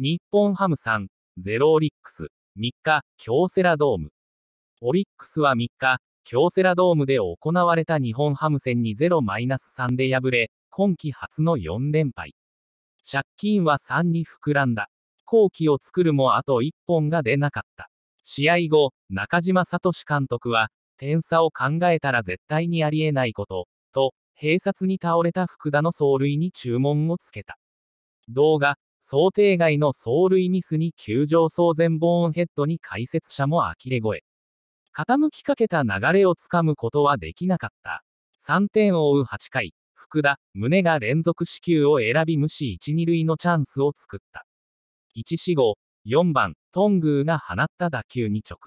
日本ハム3、ゼロオリックス、3日、京セラドーム。オリックスは3日、京セラドームで行われた日本ハム戦に0-3で敗れ、今季初の4連敗。借金は3に膨らんだ。行期を作るもあと1本が出なかった。試合後、中島聡監督は、点差を考えたら絶対にありえないこと、と、併殺に倒れた福田の走塁に注文をつけた。動画、想定外の走塁ミスに球場騒然ボーンヘッドに解説者も呆れ声。傾きかけた流れをつかむことはできなかった。3点を追う8回、福田、宗が連続四球を選び無視1、2塁のチャンスを作った。1 4 5 4番、トングーが放った打球に直。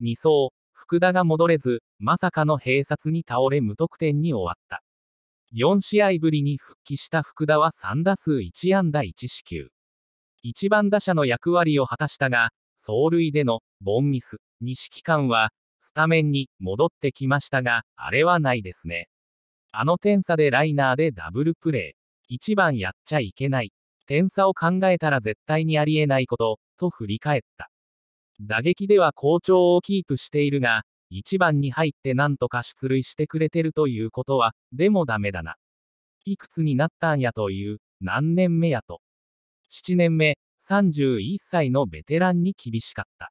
2走、福田が戻れず、まさかの併殺に倒れ無得点に終わった。4試合ぶりに復帰した福田は3打数1安打1四球。1番打者の役割を果たしたが、走塁でのボンミス、西木間は、スタメンに戻ってきましたが、あれはないですね。あの点差でライナーでダブルプレー。1番やっちゃいけない。点差を考えたら絶対にありえないこと、と振り返った。打撃では好調をキープしているが、1番に入ってなんとか出塁してくれてるということは、でもダメだな。いくつになったんやという、何年目やと。7年目、31歳のベテランに厳しかった。